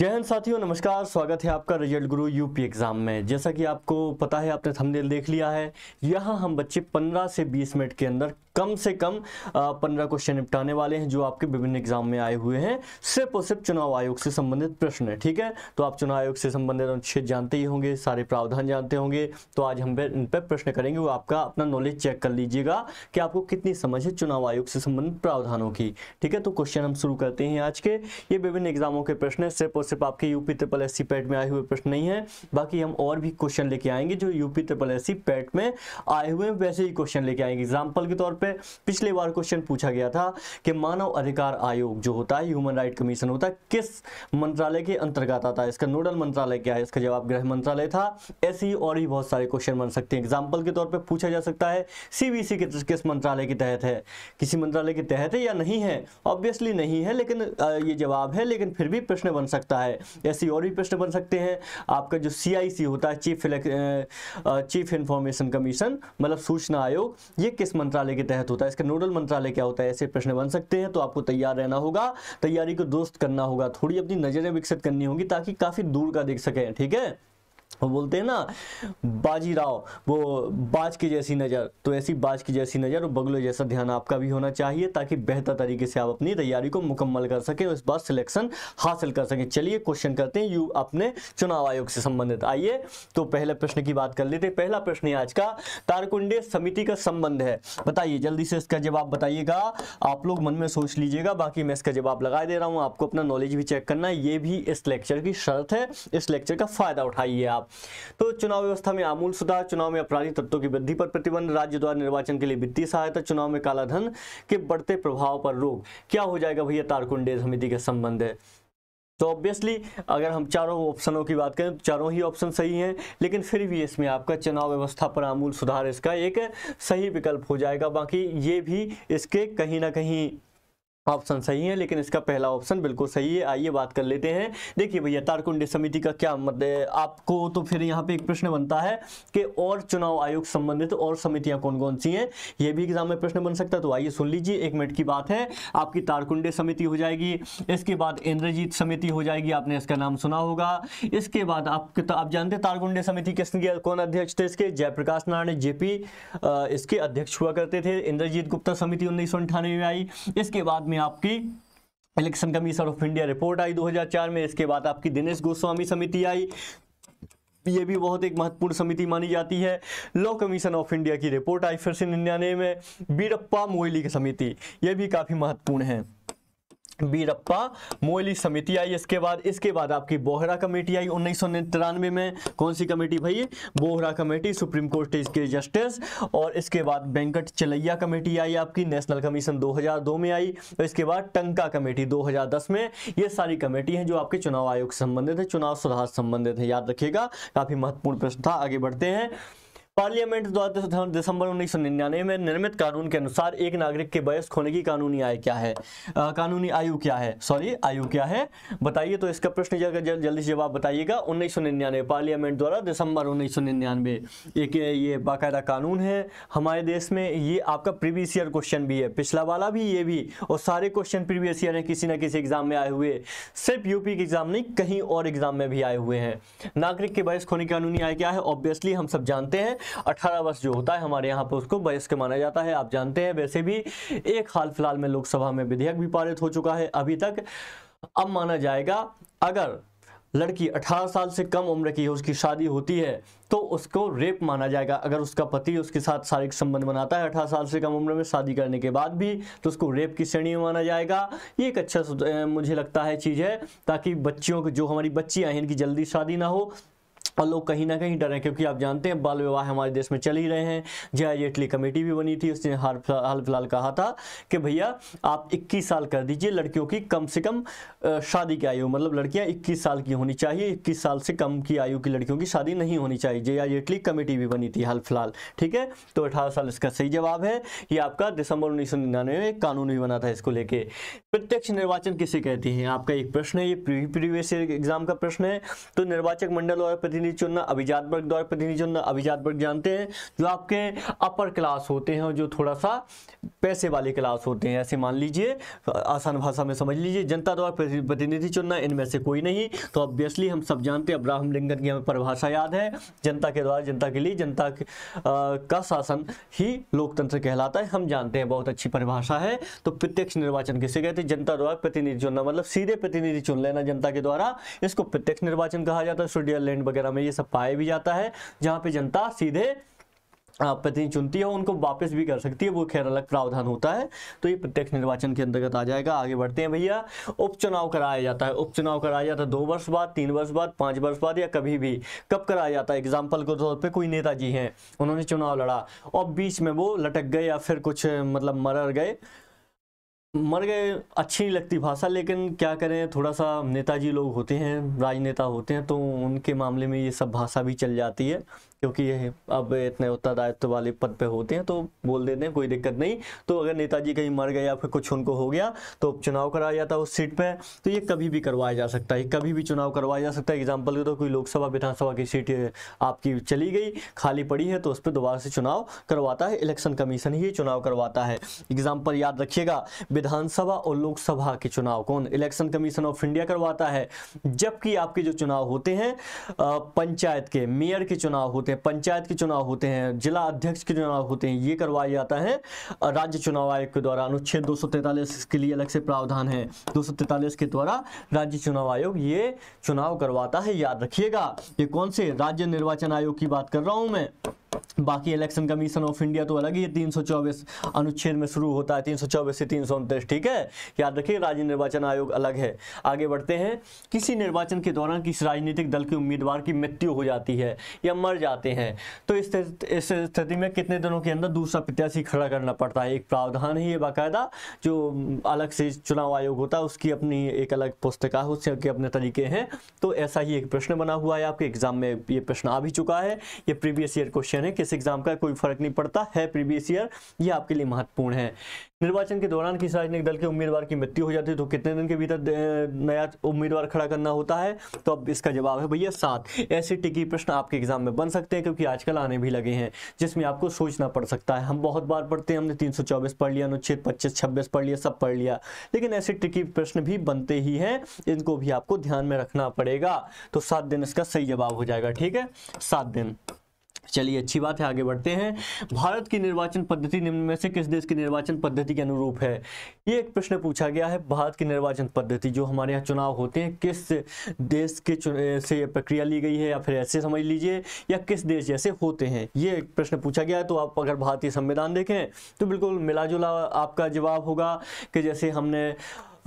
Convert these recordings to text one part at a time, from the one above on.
जय हिंद साथियों नमस्कार स्वागत है आपका रिजल्ट गुरु यूपी एग्ज़ाम में जैसा कि आपको पता है आपने थंबनेल देख लिया है यहाँ हम बच्चे 15 से 20 मिनट के अंदर कम से कम पंद्रह क्वेश्चन निपटाने वाले हैं जो आपके विभिन्न एग्जाम में आए हुए हैं सिर्फ और सिर्फ चुनाव आयोग से संबंधित प्रश्न है ठीक है तो आप चुनाव आयोग से संबंधित अनुच्छेद जानते ही होंगे सारे प्रावधान जानते होंगे तो आज हम इन पर प्रश्न करेंगे वो आपका अपना नॉलेज चेक कर लीजिएगा कि आपको कितनी समझ है चुनाव आयोग से संबंधित प्रावधानों की ठीक है तो क्वेश्चन हम शुरू करते हैं आज के ये विभिन्न एग्जामों के प्रश्न है सिर्फ और सिर्फ आपके यूपी ट्रिपल एस पैट में आए हुए प्रश्न नहीं है बाकी हम और भी क्वेश्चन लेके आएंगे जो यूपी ट्रिपल एस पैट में आए हुए वैसे ही क्वेश्चन लेके आएंगे एग्जाम्पल के तौर पे पिछले बार क्वेश्चन पूछा गया था कि मानव अधिकार आयोग जो होता है ह्यूमन राइट कमीशन होता है किस मंत्रालय के अंतर्गत आता है इसका नोडल मंत्रालय क्या है इसका जवाब गृह मंत्रालय था ऐसे ही और भी बहुत सारे क्वेश्चन बन सकते हैं एग्जाम्पल के तौर पर पूछा जा सकता है सीबीसी के किस मंत्रालय के तहत है किसी मंत्रालय के तहत है या नहीं है ऑब्वियसली नहीं है लेकिन ये जवाब है लेकिन फिर भी प्रश्न बन सकता है ऐसे और भी प्रश्न बन सकते हैं आपका जो सीआईसी होता है चीफ चीफ इंफॉर्मेशन कमीशन मतलब सूचना आयोग ये किस मंत्रालय के तहत होता है इसका नोडल मंत्रालय क्या होता है ऐसे प्रश्न बन सकते हैं तो आपको तैयार रहना होगा तैयारी को दोस्त करना होगा थोड़ी अपनी नजरें विकसित करनी होगी ताकि काफी दूर का देख सके ठीक है वो बोलते हैं ना बाजी राव वो बाज की जैसी नज़र तो ऐसी बाज की जैसी नज़र और बगलों जैसा ध्यान आपका भी होना चाहिए ताकि बेहतर तरीके से आप अपनी तैयारी को मुकम्मल कर सकें और इस बार सिलेक्शन हासिल कर सकें चलिए क्वेश्चन करते हैं यू अपने चुनाव आयोग से संबंधित आइए तो पहले प्रश्न की बात कर लेते हैं पहला प्रश्न है आज का तारकुंडे समिति का संबंध है बताइए जल्दी से इसका जवाब बताइएगा आप लोग मन में सोच लीजिएगा बाकी मैं इसका जवाब लगा दे रहा हूँ आपको अपना नॉलेज भी चेक करना ये भी इस लेक्चर की शर्त है इस लेक्चर का फायदा उठाइए आप तो चुनाव व्यवस्था में आमूल सुधार चुनाव में अपराधी तत्वों की वृद्धि पर प्रतिबंध राज्य द्वारा निर्वाचन के लिए वित्तीय सहायता चुनाव में कालाधन के बढ़ते प्रभाव पर रोक क्या हो जाएगा भैया तारकुंडे समिति के संबंध है तो ऑब्वियसली अगर हम चारों ऑप्शनों की बात करें तो चारों ही ऑप्शन सही हैं लेकिन फिर भी इसमें आपका चुनाव व्यवस्था पर आमूल सुधार इसका एक सही विकल्प हो जाएगा बाकी ये भी इसके कहीं ना कहीं ऑप्शन सही है लेकिन इसका पहला ऑप्शन बिल्कुल सही है आइए बात कर लेते हैं देखिए भैया तारकुंडे समिति का क्या मतलब आपको तो फिर यहाँ पे एक प्रश्न बनता है कि और चुनाव आयोग संबंधित और समितियां कौन कौन सी हैं ये भी एग्जाम में प्रश्न बन सकता है तो आइए सुन लीजिए एक मिनट की बात है आपकी तारकुंडे समिति हो जाएगी इसके बाद इंद्रजीत समिति हो जाएगी आपने इसका नाम सुना होगा इसके बाद आप आप जानते हैं तारकुंडे समिति किसके कौन अध्यक्ष थे इसके जयप्रकाश नारायण जेपी इसके अध्यक्ष हुआ करते थे इंद्रजीत गुप्ता समिति उन्नीस में आई इसके बाद में आपकी election commission of India report आई 2004 में इसके बाद आपकी दिनेश गोस्वामी समिति आई ये भी बहुत एक महत्वपूर्ण समिति मानी जाती है लॉ कमीशन ऑफ इंडिया की रिपोर्ट आई फिर से निन्यानवे में बीरप्पा मोइली की समिति ये भी काफ़ी महत्वपूर्ण है बीरप्पा मोयली समिति आई इसके बाद इसके बाद आपकी बोहरा कमेटी आई उन्नीस में कौन सी कमेटी भाई बोहरा कमेटी सुप्रीम कोर्ट के जस्टिस और इसके बाद वेंकट चलैया कमेटी आई आपकी नेशनल कमीशन 2002 में आई और इसके बाद टंका कमेटी 2010 में ये सारी कमेटी हैं जो आपके चुनाव आयोग से संबंधित है चुनाव सुधार संबंधित है याद रखिएगा काफ़ी महत्वपूर्ण प्रश्न था आगे बढ़ते हैं पार्लियामेंट द्वारा दिसंबर उन्नीस में निर्मित कानून के अनुसार एक नागरिक के वयस्क होने की कानूनी आय क्या है आ, कानूनी आयु क्या है सॉरी आयु क्या है बताइए तो इसका प्रश्न जल, जल्दी जवाब बताइएगा उन्नीस पार्लियामेंट द्वारा दिसंबर उन्नीस एक ये बाकायदा कानून है हमारे देश में ये आपका प्रीवियस ईयर क्वेश्चन भी है पिछला वाला भी ये भी और सारे क्वेश्चन प्रीवियस ईयर है किसी ना किसी एग्जाम में आए हुए सिर्फ यूपी के एग्जाम नहीं कहीं और एग्जाम में भी आए हुए हैं नागरिक के वयस्क होने की कानूनी आय क्या है ऑब्वियसली हम सब जानते हैं अठारह वर्ष जो होता है हमारे यहाँ पर उसको वयस्क माना जाता है आप जानते हैं वैसे भी एक हाल फिलहाल में लोकसभा में विधेयक भी पारित हो चुका है अभी तक अब माना जाएगा अगर लड़की 18 साल से कम उम्र की है उसकी शादी होती है तो उसको रेप माना जाएगा अगर उसका पति उसके साथ शारीरिक संबंध बनाता है 18 साल से कम उम्र में शादी करने के बाद भी तो उसको रेप की श्रेणी में माना जाएगा ये एक अच्छा मुझे लगता है चीज़ है ताकि बच्चियों को जो हमारी बच्चियाँ हैं इनकी जल्दी शादी ना हो और लोग कहीं ना कहीं डरें क्योंकि आप जानते हैं बाल विवाह हमारे देश में चल ही रहे हैं जया जेटली कमेटी भी बनी थी उसने हाल फिलहाल कहा था कि भैया आप 21 साल कर दीजिए लड़कियों की कम से कम शादी की आयु मतलब लड़कियां 21 साल की होनी चाहिए 21 साल से कम की आयु की लड़कियों की शादी नहीं होनी चाहिए जया जेटली कमेटी भी बनी थी हाल फिलहाल ठीक है तो अठारह साल इसका सही जवाब है ये आपका दिसंबर उन्नीस में कानून भी बना था इसको लेके प्रत्यक्ष निर्वाचन किसे कहती है आपका एक प्रश्न है ये प्रीवियस एग्जाम का प्रश्न है तो निर्वाचक मंडल और प्रति प्रतिनिधि चुनना अभिजात वर्ग द्वारा प्रतिनिधि चुनना अभिजात वर्ग जानते हैं जो आपके अपर क्लास होते हैं और जो थोड़ा सा पैसे वाले क्लास होते हैं ऐसे मान लीजिए आसान भाषा में समझ लीजिए जनता द्वारा प्रतिनिधि चुनना इनमें से कोई नहीं तो ऑब्वियसली हम सब जानते हैं अब्राहम लिंकन की हमें परिभाषा याद है जनता के द्वारा जनता के लिए जनता का शासन ही लोकतंत्र कहलाता है हम जानते हैं बहुत अच्छी परिभाषा है तो प्रत्यक्ष निर्वाचन किसे कहते हैं जनता द्वारा प्रतिनिधि चुनना मतलब सीधे प्रतिनिधि चुन लेना जनता के द्वारा इसको प्रत्यक्ष निर्वाचन कहा जाता है स्विट्जरलैंड वगैरह में ये सब पाया भी जाता है जहाँ पे जनता सीधे प्रतिनिधि चुनती है उनको वापस भी कर सकती है वो खैर अलग प्रावधान होता है तो ये प्रत्यक्ष निर्वाचन के अंतर्गत आ जाएगा आगे बढ़ते हैं भैया उपचुनाव कराया जाता है उपचुनाव कराया जाता है दो वर्ष बाद तीन वर्ष बाद पाँच वर्ष बाद या कभी भी कब कराया जाता है एग्जाम्पल के तौर पर कोई नेताजी हैं उन्होंने चुनाव लड़ा और बीच में वो लटक गए या फिर कुछ मतलब मरर गए मर गए अच्छी नहीं लगती भाषा लेकिन क्या करें थोड़ा सा नेताजी लोग होते हैं राजनेता होते हैं तो उनके मामले में ये सब भाषा भी चल जाती है क्योंकि ये अब इतने उत्तरदायित्व वाले पद पे होते हैं तो बोल देते हैं कोई दिक्कत नहीं तो अगर नेताजी कहीं मर गए या फिर कुछ उनको हो गया तो उपचुनाव कराया जाता है उस सीट पे तो ये कभी भी करवाया जा सकता है कभी भी चुनाव करवाया जा सकता है एग्जाम्पल के तो कोई लोकसभा विधानसभा की सीट आपकी चली गई खाली पड़ी है तो उस पर दोबारा से चुनाव करवाता है इलेक्शन कमीशन ही चुनाव करवाता है एग्जाम्पल याद रखिएगा विधानसभा और लोकसभा के चुनाव कौन इलेक्शन कमीशन ऑफ इंडिया करवाता है जबकि आपके जो चुनाव होते हैं पंचायत के मेयर के चुनाव होते होते हैं पंचायत के चुनाव होते हैं जिला अध्यक्ष के चुनाव होते हैं ये करवाया जाता है राज्य चुनाव आयोग के द्वारा अनुच्छेद दो के लिए अलग से प्रावधान है दो के द्वारा राज्य चुनाव आयोग ये चुनाव करवाता है याद रखिएगा ये कौन से राज्य निर्वाचन आयोग की बात कर रहा हूं मैं बाकी इलेक्शन कमीशन ऑफ इंडिया तो अलग ही है तीन अनुच्छेद में शुरू होता है तीन से तीन ठीक है याद रखिए राज्य निर्वाचन आयोग अलग है आगे बढ़ते हैं किसी निर्वाचन के दौरान किस राजनीतिक दल के उम्मीदवार की मृत्यु हो जाती है या मर जाता जाते हैं तो इस स्थिति में कितने दिनों के अंदर दूसरा प्रत्याशी खड़ा करना पड़ता है एक प्रावधान है ये बाकायदा जो अलग से चुनाव आयोग होता है उसकी अपनी एक अलग पुस्तिका है उसके अपने तरीके हैं तो ऐसा ही एक प्रश्न बना हुआ है आपके एग्जाम में ये प्रश्न आ भी चुका है ये प्रीवियस ईयर क्वेश्चन है किस एग्जाम का कोई फर्क नहीं पड़ता है प्रीवियस ईयर ये आपके लिए महत्वपूर्ण है निर्वाचन के दौरान किसी राजनीतिक दल के उम्मीदवार की मृत्यु हो जाती है तो कितने दिन के भीतर नया उम्मीदवार खड़ा करना होता है तो अब इसका जवाब है भैया सात ऐसे टिकी प्रश्न आपके एग्जाम में बन सकते हैं क्योंकि आजकल आने भी लगे हैं जिसमें आपको सोचना पड़ सकता है हम बहुत बार पढ़ते हैं हमने तीन पढ़ लिया अनुच्छेद पच्चीस छब्बीस पढ़ लिया सब पढ़ लिया लेकिन ऐसे टिकी प्रश्न भी बनते ही हैं इनको भी आपको ध्यान में रखना पड़ेगा तो सात दिन इसका सही जवाब हो जाएगा ठीक है सात दिन चलिए अच्छी बात है आगे बढ़ते हैं भारत की निर्वाचन पद्धति निम्न में से किस देश की निर्वाचन पद्धति के अनुरूप है ये एक प्रश्न पूछा गया है भारत की निर्वाचन पद्धति जो हमारे यहाँ चुनाव होते हैं किस देश के से ये प्रक्रिया ली गई है या फिर ऐसे समझ लीजिए या किस देश जैसे होते हैं ये एक प्रश्न पूछा गया है तो आप अगर भारतीय संविधान देखें तो बिल्कुल मिला जुला आपका जवाब होगा कि जैसे हमने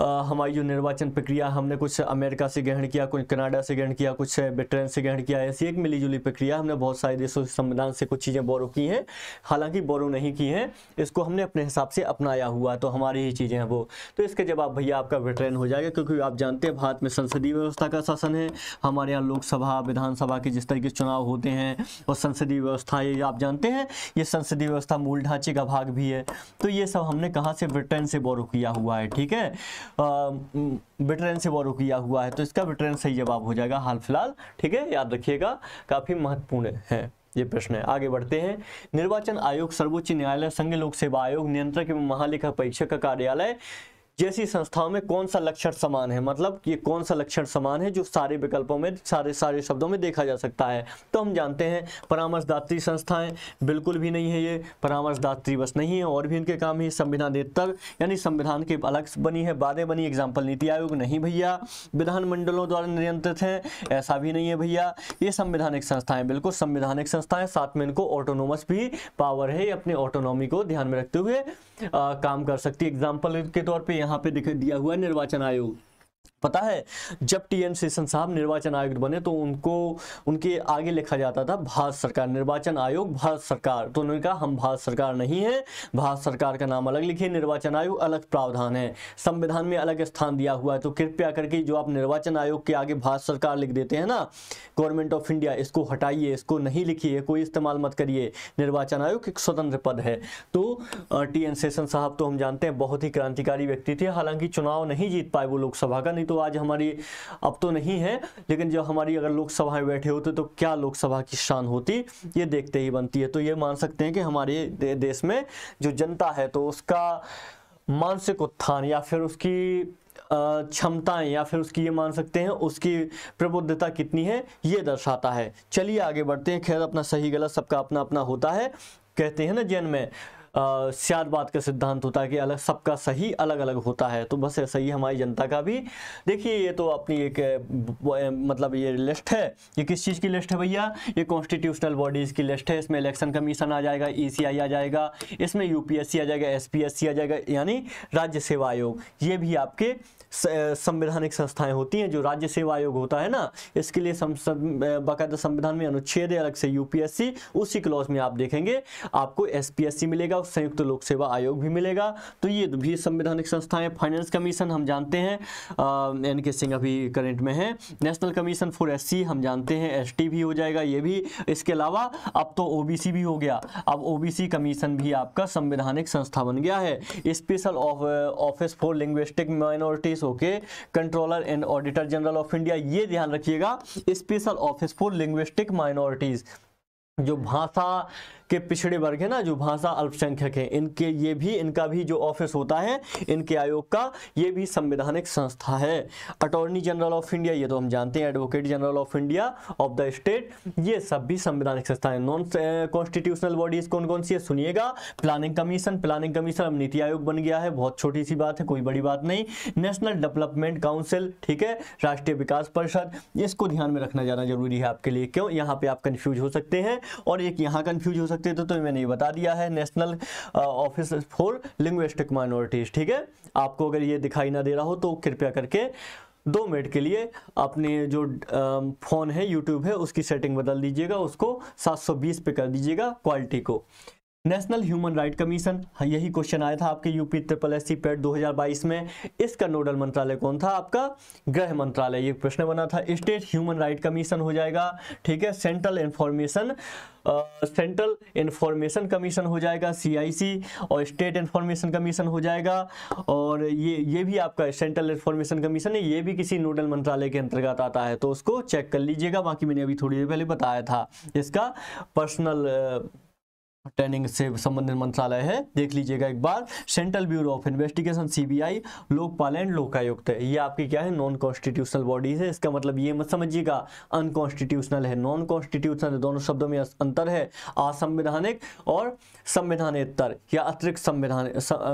हमारी जो निर्वाचन प्रक्रिया हमने कुछ अमेरिका से ग्रहण किया कुछ कनाडा से ग्रहण किया कुछ ब्रिटेन से ग्रहण किया ऐसी एक मिलीजुली प्रक्रिया हमने बहुत सारे देशों से संविधान से कुछ चीज़ें बोरो की हैं हालांकि बोरो नहीं की हैं इसको हमने अपने हिसाब से अपनाया हुआ तो हमारी ही चीज़ें हैं वो तो इसके जवाब भैया आपका ब्रिटेन हो जाएगा क्योंकि आप जानते हैं भारत में संसदीय व्यवस्था का शासन है हमारे यहाँ लोकसभा विधानसभा के जिस तरीके चुनाव होते हैं और संसदीय व्यवस्था ये आप जानते हैं ये संसदीय व्यवस्था मूल ढांचे का भाग भी है तो ये सब हमने कहाँ से ब्रिटेन से बोरो किया हुआ है ठीक है ब्रिटेन से वॉर किया हुआ है तो इसका ब्रिटेन सही जवाब हो जाएगा हाल फिलहाल ठीक है याद रखिएगा काफ़ी महत्वपूर्ण है ये प्रश्न है आगे बढ़ते हैं निर्वाचन आयोग सर्वोच्च न्यायालय संघ लोक सेवा आयोग नियंत्रक एवं महालेखा परीक्षक का कार्यालय जैसी संस्थाओं में कौन सा लक्षण समान है मतलब ये कौन सा लक्षण समान है जो सारे विकल्पों में सारे सारे शब्दों में देखा जा सकता है तो हम जानते हैं परामर्शदात्री संस्थाएं बिल्कुल भी नहीं है ये परामर्शदात्री बस नहीं है और भी इनके काम ही संविधानेतर यानी संविधान के अलग बनी है बाधे बनी एग्जाम्पल नीति आयोग नहीं भैया विधानमंडलों द्वारा नियंत्रित हैं ऐसा भी नहीं है भैया ये संविधानिक संस्थाएं बिल्कुल संविधानिक संस्थाएं साथ में इनको ऑटोनोमस भी पावर है अपने ऑटोनॉमी को ध्यान में रखते हुए काम कर सकती है एग्जाम्पल के तौर पर यहाँ पे दिख दिया हुआ निर्वाचन आयोग पता है जब टी एन शेषन साहब निर्वाचन आयुक्त बने तो उनको उनके आगे लिखा जाता था भारत सरकार निर्वाचन आयोग भारत सरकार तो उन्होंने कहा हम भारत सरकार नहीं है भारत सरकार का नाम अलग लिखिए निर्वाचन आयोग अलग प्रावधान है संविधान में अलग स्थान दिया हुआ है तो कृपया करके जो आप निर्वाचन आयोग के आगे भारत सरकार लिख देते हैं ना गवर्नमेंट ऑफ इंडिया इसको हटाइए इसको नहीं लिखिए कोई इस्तेमाल मत करिए निर्वाचन आयोग एक स्वतंत्र पद है तो टी एन साहब तो हम जानते हैं बहुत ही क्रांतिकारी व्यक्ति थे हालांकि चुनाव नहीं जीत पाए वो लोकसभा का नहीं तो आज हमारी अब तो नहीं है लेकिन जब हमारी अगर लोकसभा में बैठे होते तो क्या लोकसभा की शान होती ये देखते ही बनती है तो ये मान सकते हैं कि हमारे देश में जो जनता है तो उसका मानसिक उत्थान या फिर उसकी क्षमताएं या फिर उसकी ये मान सकते हैं उसकी प्रबुद्धता कितनी है ये दर्शाता है चलिए आगे बढ़ते हैं खैर अपना सही गलत सबका अपना अपना होता है कहते हैं ना जैन में बात का सिद्धांत होता है कि अलग सबका सही अलग अलग होता है तो बस ऐसा ही हमारी जनता का भी देखिए ये तो अपनी एक मतलब ये लिस्ट है ये किस चीज़ की लिस्ट है भैया ये कॉन्स्टिट्यूशनल बॉडीज़ की लिस्ट है इसमें इलेक्शन कमीशन आ जाएगा ई e आ जाएगा इसमें यू आ जाएगा एस आ जाएगा यानी राज्य सेवा आयोग ये भी आपके संवैधानिक संस्थाएं होती हैं जो राज्य सेवा आयोग होता है ना इसके लिए बाकायदा संविधान में अनुच्छेद है अलग से यूपीएससी उसी क्लॉज में आप देखेंगे आपको एसपीएससी मिलेगा संयुक्त लोक सेवा आयोग भी मिलेगा तो ये भी संवैधानिक संस्थाएं फाइनेंस कमीशन हम जानते हैं एन के सिंह अभी करेंट में है नेशनल कमीशन फॉर एस हम जानते हैं एस भी हो जाएगा ये भी इसके अलावा अब तो ओ भी हो गया अब ओ कमीशन भी आपका संवैधानिक संस्था बन गया है special office for linguistic minorities okay controller and auditor general of India ये ध्यान रखिएगा special office for linguistic minorities जो भाषा के पिछड़े वर्ग है ना जो भाषा अल्पसंख्यक है इनके ये भी इनका भी जो ऑफिस होता है इनके आयोग का ये भी संवैधानिक संस्था है अटॉर्नी जनरल ऑफ इंडिया ये तो हम जानते हैं advocate general of India of the state ये सब भी संवैधानिक संस्था है नॉन कॉन्स्टिट्यूशनल बॉडीज कौन कौन सी है सुनिएगा प्लानिंग कमीशन प्लानिंग कमीशन अब नीति आयोग बन गया है बहुत छोटी सी बात है कोई बड़ी बात नहीं नेशनल डेवलपमेंट काउंसिल ठीक है राष्ट्रीय विकास परिषद इसको ध्यान में रखना जाना जरूरी है आपके लिए क्यों यहाँ पे आप कन्फ्यूज हो सकते हैं और एक यहाँ कन्फ्यूज हो सकते सकते थे तो मैंने ये बता दिया है national office for linguistic minorities ठीक है आपको अगर ये दिखाई ना दे रहा हो तो कृपया करके दो मिनट के लिए अपने जो फ़ोन है यूट्यूब है उसकी सेटिंग बदल दीजिएगा उसको 720 पे कर दीजिएगा क्वालिटी को नेशनल ह्यूमन राइट कमीशन हाँ, यही क्वेश्चन आया था आपके UP triple S C PET दो में इसका नोडल मंत्रालय कौन था आपका गृह मंत्रालय ये प्रश्न बना था स्टेट ह्यूमन राइट कमीशन हो जाएगा ठीक है central information central information commission हो जाएगा सीआईसी और स्टेट इंफॉर्मेशन कमीशन हो जाएगा और ये ये भी आपका सेंट्रल इंफॉर्मेशन कमीशन है ये भी किसी नोडल मंत्रालय के अंतर्गत आता है तो उसको चेक कर लीजिएगा बाकी मैंने अभी थोड़ी देर पहले बताया था इसका पर्सनल ट्रेनिंग से संबंधित मंत्रालय है देख लीजिएगा एक बार central bureau of investigation CBI Lokpal and Lokayukta है ये आपकी क्या है नॉन कॉन्स्टिट्यूशनल बॉडीज है इसका मतलब ये मत समझिएगा अनकॉन्स्टिट्यूशनल है नॉन कॉन्स्टिट्यूशनल दोनों शब्दों में अंतर है असंवैधानिक और संविधानेतर या अतिरिक्त संविधान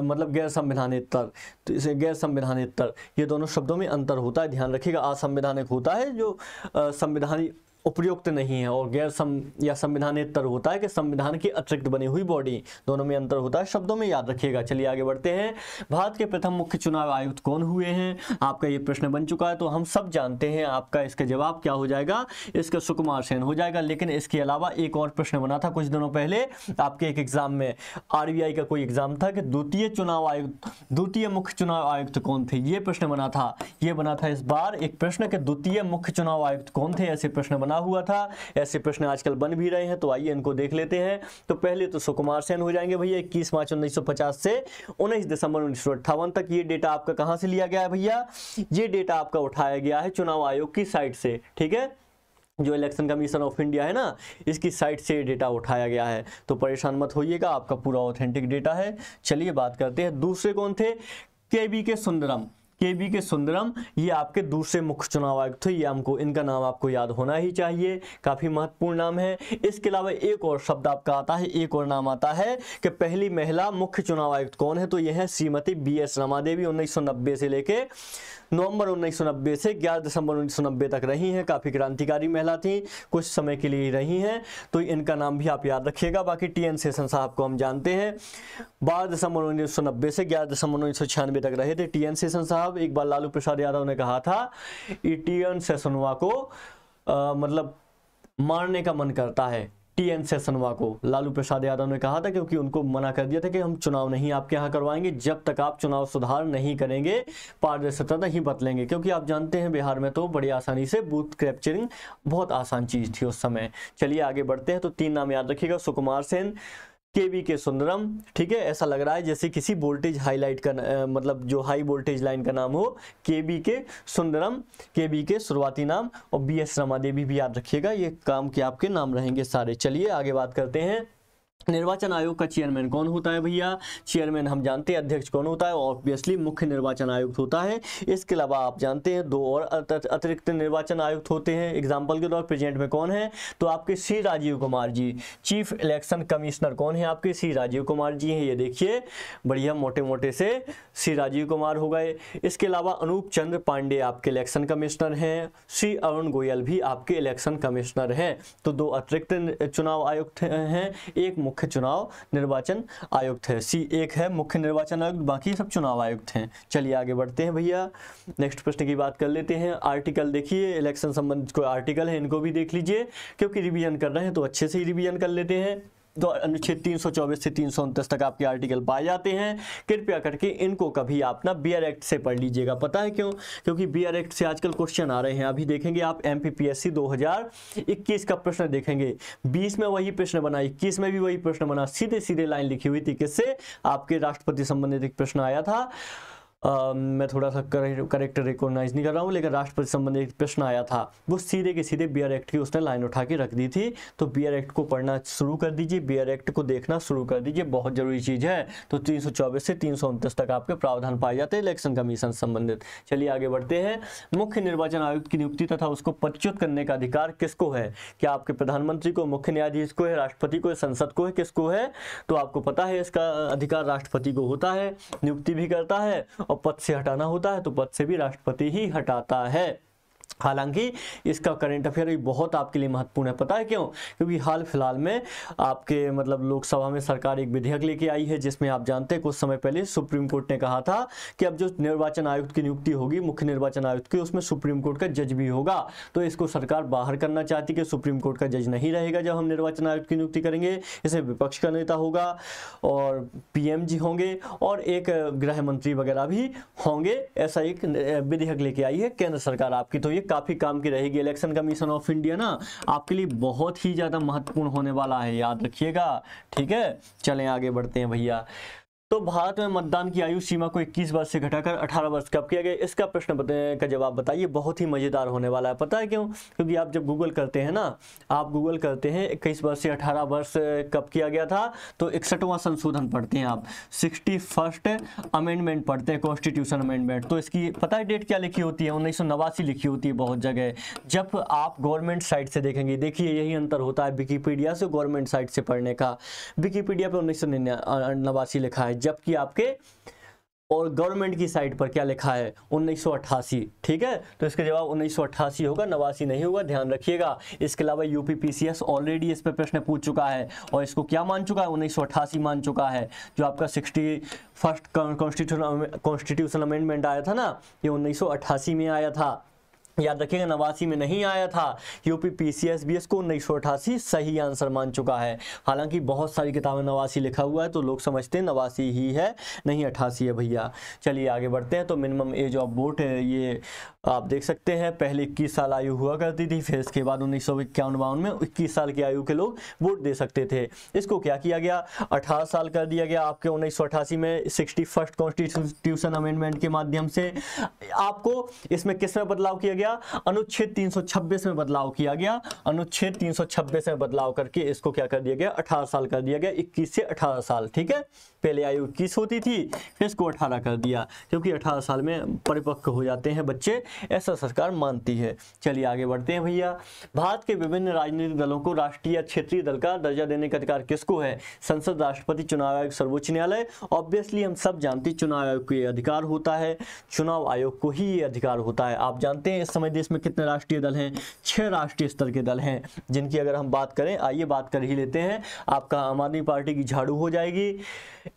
मतलब गैर संविधानेतर तो इसे गैर संविधानेतर ये दोनों शब्दों में अंतर होता है ध्यान रखिएगा असंवैधानिक होता है जो संविधानिक उपयुक्त नहीं है और गैर सम या संविधानेतर होता है कि संविधान की अतिरिक्त बनी हुई बॉडी दोनों में अंतर होता है शब्दों में याद रखिएगा चलिए आगे बढ़ते हैं भारत के प्रथम मुख्य चुनाव आयुक्त कौन हुए हैं आपका ये प्रश्न बन चुका है तो हम सब जानते हैं आपका इसका जवाब क्या हो जाएगा इसका सुकुमार सेन हो जाएगा लेकिन इसके अलावा एक और प्रश्न बना था कुछ दिनों पहले आपके एक एग्जाम में आर का कोई एग्जाम था कि द्वितीय चुनाव आयुक्त द्वितीय मुख्य चुनाव आयुक्त कौन थे ये प्रश्न बना था ये बना था इस बार एक प्रश्न के द्वितीय मुख्य चुनाव आयुक्त कौन थे ऐसे प्रश्न बना बना हुआ था ऐसे प्रश्न आजकल बन भी रहे हैं तो आइए इनको देख लेते हैं तो पहले तो सुकुमार सेन हो जाएंगे भैया इक्कीस मार्च उन्नीस से उन्नीस दिसंबर उन्नीस तक ये डेटा आपका कहाँ से लिया गया है भैया ये डेटा आपका उठाया गया है चुनाव आयोग की साइट से ठीक है जो इलेक्शन कमीशन ऑफ इंडिया है ना इसकी साइट से डेटा उठाया गया है तो परेशान मत होइएगा आपका पूरा ऑथेंटिक डेटा है चलिए बात करते हैं दूसरे कौन थे केबी के सुंदरम के बी के सुंदरम ये आपके दूसरे मुख्य चुनाव आयुक्त थे ये हमको इनका नाम आपको याद होना ही चाहिए काफ़ी महत्वपूर्ण नाम है इसके अलावा एक और शब्द आपका आता है एक और नाम आता है कि पहली महिला मुख्य चुनाव आयुक्त कौन है तो यह है श्रीमती बी एस रमा देवी उन्नीस से लेके नवंबर नब्बे से 11 दिसंबर नब्बे तक रही हैं काफ़ी क्रांतिकारी महिला थी कुछ समय के लिए रही हैं तो इनका नाम भी आप याद रखिएगा बाकी टी एन सेशन साहब को हम जानते हैं बारह दिसंबर नब्बे से 11 दिसंबर उन्नीस तक रहे थे टी एन सेशन साहब साहब एक बार लालू प्रसाद यादव ने कहा था ईटीएन सेसनवा को आ, मतलब मारने का मन करता है टीएन एन सेसनवा को लालू प्रसाद यादव ने कहा था क्योंकि उनको मना कर दिया था कि हम चुनाव नहीं आपके यहाँ करवाएंगे जब तक आप चुनाव सुधार नहीं करेंगे पारदर्शिता नहीं बदलेंगे क्योंकि आप जानते हैं बिहार में तो बड़ी आसानी से बूथ कैप्चरिंग बहुत आसान चीज थी उस समय चलिए आगे बढ़ते हैं तो तीन नाम याद रखिएगा सुकुमार सेन के वी के सुंदरम ठीक है ऐसा लग रहा है जैसे किसी वोल्टेज हाईलाइट का मतलब जो हाई वोल्टेज लाइन का नाम हो के बी के सुंदरम के बी के शुरुआती नाम और बी एस रमा देवी भी याद रखिएगा ये काम के आपके नाम रहेंगे सारे चलिए आगे बात करते हैं निर्वाचन आयोग का चेयरमैन कौन होता है भैया चेयरमैन हम जानते हैं अध्यक्ष कौन होता है ऑब्वियसली मुख्य निर्वाचन आयुक्त होता है इसके अलावा आप जानते हैं दो और अतिरिक्त निर्वाचन आयुक्त होते हैं एग्जाम्पल के तौर प्रेजेंट में कौन है तो आपके Shri Rajiv Kumar ji chief election commissioner कौन है आपके श्री राजीव कुमार जी हैं ये देखिए बढ़िया मोटे मोटे से श्री राजीव कुमार हो गए इसके अलावा अनूप चंद्र पांडे आपके इलेक्शन कमिश्नर हैं श्री अरुण गोयल भी आपके इलेक्शन कमिश्नर हैं तो दो अतिरिक्त चुनाव आयुक्त हैं एक मुख्य चुनाव निर्वाचन आयुक्त है सी एक है मुख्य निर्वाचन आयुक्त बाकी सब चुनाव आयुक्त हैं चलिए आगे बढ़ते हैं भैया नेक्स्ट प्रश्न की बात कर लेते हैं आर्टिकल देखिए इलेक्शन संबंधित कोई आर्टिकल है इनको भी देख लीजिए क्योंकि रिविजन कर रहे हैं तो अच्छे से ही रिविजन कर लेते हैं अनुच्छेद चौबीस से तीन तक आपके आर्टिकल पाए जाते हैं कृपया करके इनको कभी आप ना बी एक्ट से पढ़ लीजिएगा पता है क्यों क्योंकि बी एक्ट से आजकल क्वेश्चन आ रहे हैं अभी देखेंगे आप एम पी का प्रश्न देखेंगे बीस में वही प्रश्न बना इक्कीस में भी वही प्रश्न बना सीधे सीधे लाइन लिखी हुई थी किससे आपके राष्ट्रपति संबंधित एक प्रश्न आया था मैं थोड़ा सा करेक्ट रिकॉग्नाइज नहीं कर रहा हूँ लेकिन राष्ट्रपति संबंधी एक प्रश्न आया था वो सीधे के सीधे बी एक्ट की उसने लाइन उठा के रख दी थी तो बी एक्ट को पढ़ना शुरू कर दीजिए बी एक्ट को देखना शुरू कर दीजिए बहुत जरूरी चीज़ है तो तीन से तीन तक आपके प्रावधान पाए जाते हैं इलेक्शन कमीशन संबंधित चलिए आगे बढ़ते हैं मुख्य निर्वाचन आयुक्त की नियुक्ति तथा उसको पदच्युत करने का अधिकार किसको है क्या आपके प्रधानमंत्री को मुख्य न्यायाधीश को है राष्ट्रपति को है संसद को है किसको है तो आपको पता है इसका अधिकार राष्ट्रपति को होता है नियुक्ति भी करता है और पद से हटाना होता है तो पद से भी राष्ट्रपति ही हटाता है हालांकि इसका करंट अफेयर भी बहुत आपके लिए महत्वपूर्ण है पता है क्यों क्योंकि हाल फिलहाल में आपके मतलब लोकसभा में सरकार एक विधेयक लेके आई है जिसमें आप जानते हैं कुछ समय पहले सुप्रीम कोर्ट ने कहा था कि अब जो निर्वाचन आयुक्त की नियुक्ति होगी मुख्य निर्वाचन आयुक्त की उसमें सुप्रीम कोर्ट का जज भी होगा तो इसको सरकार बाहर करना चाहती कि सुप्रीम कोर्ट का जज नहीं रहेगा जब हम निर्वाचन आयुक्त की नियुक्ति करेंगे इसे विपक्ष का नेता होगा और पीएम जी होंगे और एक गृह मंत्री वगैरह भी होंगे ऐसा एक विधेयक लेके आई है केंद्र सरकार आपकी तो ये काफ़ी काम की रहेगी इलेक्शन कमीशन ऑफ इंडिया ना आपके लिए बहुत ही ज़्यादा महत्वपूर्ण होने वाला है याद रखिएगा ठीक है चलें आगे बढ़ते हैं भैया तो भारत में मतदान की आयु सीमा को 21 वर्ष से घटाकर 18 वर्ष कब किया गया इसका प्रश्न का जवाब बताइए बहुत ही मज़ेदार होने वाला है पता है क्यों क्योंकि आप जब गूगल करते हैं ना आप गूगल करते हैं इक्कीस वर्ष से अठारह वर्ष कब किया गया था तो इकसठवां संशोधन पढ़ते हैं आप सिक्सटी फर्स्ट अमेंडमेंट पढ़ते हैं कॉन्स्टिट्यूशन अमेंडमेंट तो इसकी पता है डेट क्या लिखी होती है उन्नीस लिखी होती है बहुत जगह जब आप गवर्नमेंट साइट से देखेंगे देखिए यही अंतर होता है विकीपीडिया से गवर्नमेंट साइट से पढ़ने का विकीपीडिया पर उन्नीस लिखा है जबकि आपके और गवर्नमेंट की साइट पर क्या लिखा है उन्नीस ठीक है तो इसका जवाब उन्नीस होगा नवासी नहीं होगा ध्यान रखिएगा इसके अलावा यूपीपीसीएस ऑलरेडी इस पर प्रश्न पूछ चुका है और इसको क्या मान चुका है उन्नीस मान चुका है जो आपका sixty first constitution constitution amendment आया था ना ये उन्नीस में आया था याद रखिएगा नवासी में नहीं आया था यूपी पीसीएसबीएस को उन्नीस सौ अठासी सही आंसर मान चुका है हालांकि बहुत सारी किताबें नवासी लिखा हुआ है तो लोग समझते हैं नवासी ही है नहीं अठासी है भैया चलिए आगे बढ़ते हैं तो मिनिमम एज ऑफ वोट ये आप देख सकते हैं पहले इक्कीस साल आयु हुआ करती थी फिर इसके बाद उन्नीस सौ इक्यावन बावन में इक्कीस साल की आयु के लोग वोट दे सकते थे इसको क्या किया गया अठारह साल कर दिया गया आपके उन्नीस सौ अठासी में सिक्सटी फर्स्ट कॉन्स्टिट्यूशन अमेंडमेंट के माध्यम से आपको इसमें किस में बदलाव किया गया गया अनुच्छेद 326 में बदलाव किया गया अनुच्छेद 326 में बदलाव करके इसको क्या कर दिया गया 18 साल कर दिया गया 21 से 18 साल ठीक है पहले आयु 21 होती थी फिर इसको 18 कर दिया क्योंकि 18 साल में परिपक्व हो जाते हैं बच्चे ऐसा सरकार मानती है चलिए आगे बढ़ते हैं भैया भारत के विभिन्न राजनीतिक दलों को राष्ट्रीय क्षेत्रीय दल का दर्जा देने का अधिकार किसको है संसद राष्ट्रपति चुनाव आयोग सर्वोच्च न्यायालय ऑब्वियसली हम सब जानते चुनाव आयोग को ये अधिकार होता है चुनाव आयोग को ही ये अधिकार होता है आप जानते हैं इस समय देश में कितने राष्ट्रीय दल हैं छह राष्ट्रीय स्तर के दल हैं जिनकी अगर हम बात करें आइए बात कर ही लेते हैं आपका आम आदमी पार्टी की झाड़ू हो जाएगी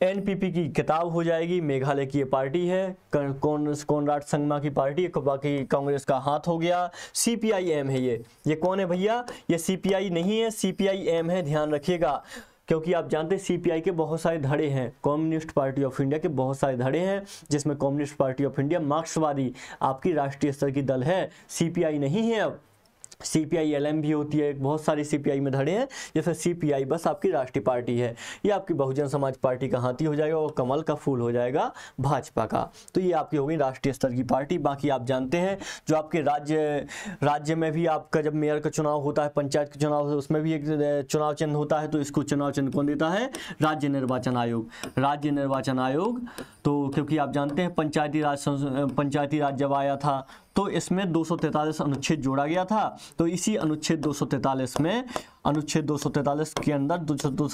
एनपीपी की किताब हो जाएगी मेघालय की ये पार्टी है कौन कौनराट संगमा की पार्टी बाकी कांग्रेस का हाथ हो गया सीपीआईएम है ये ये कौन है भैया ये सीपीआई नहीं है सीपीआईएम है ध्यान रखिएगा क्योंकि आप जानते हैं सीपीआई के बहुत सारे धड़े हैं कम्युनिस्ट पार्टी ऑफ इंडिया के बहुत सारे धड़े हैं जिसमें कम्युनिस्ट पार्टी ऑफ इंडिया मार्क्सवादी आपकी राष्ट्रीय स्तर की दल है सीपीआई नहीं है अब C P I L M भी होती है बहुत सारी सी पी आई में धड़े हैं जैसे सी पी आई बस आपकी राष्ट्रीय पार्टी है ये आपकी बहुजन समाज पार्टी का हाथी हो जाएगा और कमल का फूल हो जाएगा भाजपा का तो ये आपकी हो गई राष्ट्रीय स्तर की पार्टी बाकी आप जानते हैं जो आपके राज्य राज्य में भी आपका जब मेयर का चुनाव होता है पंचायत का चुनाव उसमें भी एक चुनाव चिन्ह होता है तो इसको चुनाव चिन्ह कौन देता है राज्य निर्वाचन आयोग राज्य निर्वाचन आयोग तो क्योंकि आप जानते हैं पंचायती राज पंचायती राज जब आया था तो इसमें दो अनुच्छेद जोड़ा गया था तो इसी अनुच्छेद दो में अनुच्छेद दो के अंदर दो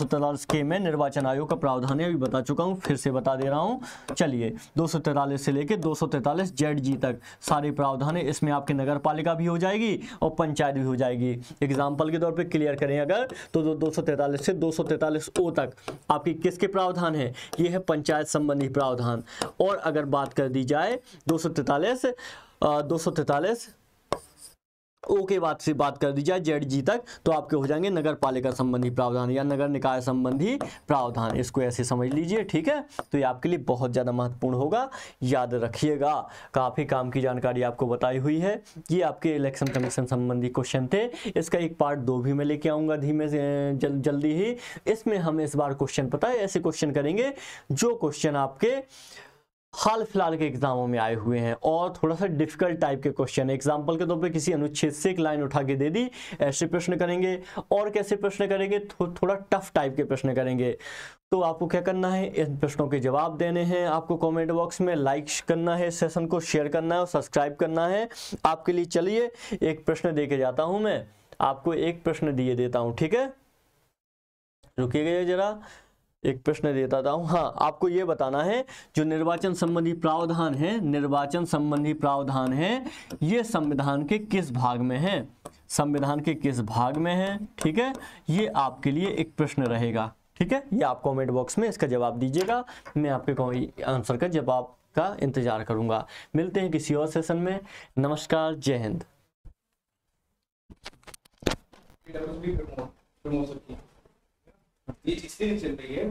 के में निर्वाचन आयोग का प्रावधान है अभी बता चुका हूँ फिर से बता दे रहा हूँ चलिए दो से लेकर दो सौ जी तक सारे प्रावधान है इसमें आपकी नगर पालिका भी हो जाएगी और पंचायत भी हो जाएगी एग्जाम्पल के तौर पर क्लियर करें अगर तो दो से दो ओ तक आपकी किसके प्रावधान है ये है पंचायत संबंधी प्रावधान और अगर बात कर दी जाए दो दो सौ तैतालीस ओ के बाद से बात कर दी जाए जेड जी तक तो आपके हो जाएंगे नगर पालिका संबंधी प्रावधान या नगर निकाय संबंधी प्रावधान इसको ऐसे समझ लीजिए ठीक है तो ये आपके लिए बहुत ज़्यादा महत्वपूर्ण होगा याद रखिएगा काफ़ी काम की जानकारी आपको बताई हुई है ये आपके इलेक्शन कमीशन संबंधी क्वेश्चन थे इसका एक पार्ट दो भी मैं लेके आऊँगा धीमे से जल, जल्दी ही इसमें हम इस बार क्वेश्चन पता है ऐसे क्वेश्चन करेंगे जो क्वेश्चन आपके हाल फिलहाल के एग्जामों में आए हुए हैं और थोड़ा सा डिफिकल्ट टाइप के क्वेश्चन एग्जाम्पल के तौर पे किसी अनुच्छेद से एक लाइन उठा के दे दी ऐसे प्रश्न करेंगे और कैसे प्रश्न करेंगे थो, थोड़ा टफ टाइप के प्रश्न करेंगे तो आपको क्या करना है इन प्रश्नों के जवाब देने हैं आपको कमेंट बॉक्स में लाइक करना है सेशन को शेयर करना है और सब्सक्राइब करना है आपके लिए चलिए एक प्रश्न दे के जाता हूँ मैं आपको एक प्रश्न दिए देता हूँ ठीक है गए जरा एक प्रश्न देता था हाँ आपको ये बताना है जो निर्वाचन संबंधी प्रावधान है निर्वाचन संबंधी प्रावधान है ये संविधान के किस भाग में है संविधान के किस भाग में है ठीक है ये आपके लिए एक प्रश्न रहेगा ठीक है ये आप कमेंट बॉक्स में इसका जवाब दीजिएगा मैं आपके आंसर का जवाब का इंतजार करूंगा मिलते हैं किसी और सेशन में नमस्कार जय हिंद ये चीज़ें चल रही है